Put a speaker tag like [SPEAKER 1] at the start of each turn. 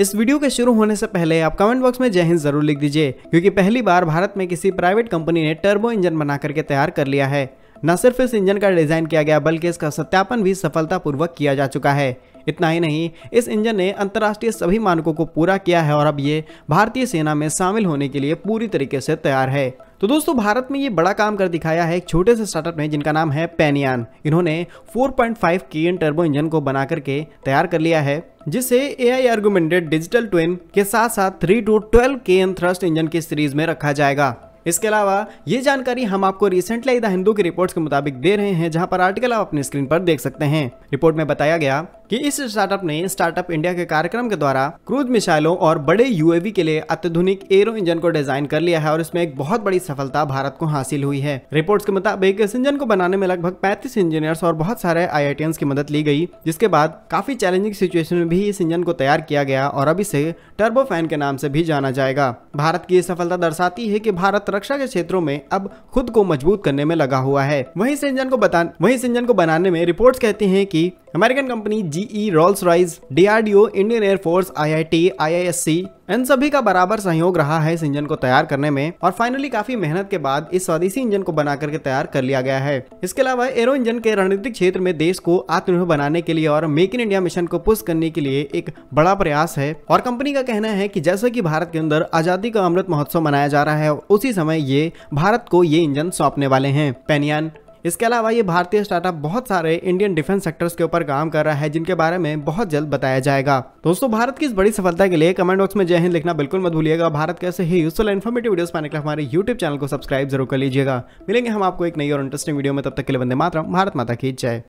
[SPEAKER 1] इस वीडियो के शुरू होने से पहले आप कमेंट बॉक्स में जय हिंद जरूर लिख दीजिए क्योंकि पहली बार भारत में किसी प्राइवेट कंपनी ने टर्बो इंजन बना करके तैयार कर लिया है न सिर्फ इस इंजन का डिजाइन किया गया बल्कि इसका सत्यापन भी सफलतापूर्वक किया जा चुका है इतना ही नहीं इस इंजन ने अंतर्राष्ट्रीय सभी मानकों को पूरा किया है और अब ये भारतीय सेना में शामिल होने के लिए पूरी तरीके से तैयार है तो दोस्तों भारत में ये बड़ा काम कर दिखाया है एक छोटे से स्टार्टअप ने जिनका नाम है पेनियान इन्होंने 4.5 एन टर्बो इंजन को बना करके तैयार कर लिया है जिसे ए आई आर्गूमेंटेड डिजिटल ट्विन के साथ साथ three two twelve k N thrust engine की सीरीज में रखा जाएगा इसके अलावा ये जानकारी हम आपको रिसेंटली द हिंदू की रिपोर्ट्स के मुताबिक दे रहे हैं जहां पर आर्टिकल आप अपनी स्क्रीन पर देख सकते हैं रिपोर्ट में बताया गया कि इस स्टार्टअप ने स्टार्टअप इंडिया के कार्यक्रम के द्वारा क्रूज मिसाइलों और बड़े यूएवी के लिए अत्याधुनिक एरो इंजन को डिजाइन कर लिया है और इसमें एक बहुत बड़ी सफलता भारत को हासिल हुई है रिपोर्ट के मुताबिक इस इंजन को बनाने में लगभग पैंतीस इंजीनियर्स और बहुत सारे आई की मदद ली गई जिसके बाद काफी चैलेंजिंग सिचुएशन में भी इस इंजन को तैयार किया गया और अब इसे टर्बो फैन के नाम से भी जाना जाएगा भारत की सफलता दर्शाती है की भारत रक्षा के क्षेत्रों में अब खुद को मजबूत करने में लगा हुआ है वही इस इंजन को बता वही इस इंजन को बनाने में रिपोर्ट कहती हैं की American company GE Rolls Royce DRDO Indian air force IIT, IISc इन सभी का बराबर सहयोग रहा है इस इंजन को तैयार करने में और फाइनली काफी मेहनत के बाद इस स्वदेशी इंजन को बना करके तैयार कर लिया गया है इसके अलावा एरो इंजन के रणनीतिक क्षेत्र में देश को आत्मनिर्भर बनाने के लिए और मेक इन इंडिया मिशन को पुष्ट करने के लिए एक बड़ा प्रयास है और कंपनी का कहना है की जैसे की भारत के अंदर आजादी का अमृत महोत्सव मनाया जा रहा है उसी समय ये भारत को ये इंजन सौंपने वाले है पेनियान इसके अलावा ये भारतीय स्टार्टअप बहुत सारे इंडियन डिफेंस सेक्टर्स के ऊपर काम कर रहा है जिनके बारे में बहुत जल्द बताया जाएगा दोस्तों भारत की इस बड़ी सफलता के लिए कमेंट बॉक्स में जय हिंद लिखना बिल्कुल मत भूलिएगा भारत कैसे ही यूजफुल इन्फॉर्मेटिव वीडियोस पाने के लिए हमारे यूट्यूब चैनल को सब्सक्राइब जरूर कर लीजिएगा मिलेंगे हम आपको एक नई और इंटरेस्टिंग वीडियो में तब तक के लिए बंदे मात्र भारत माता की जय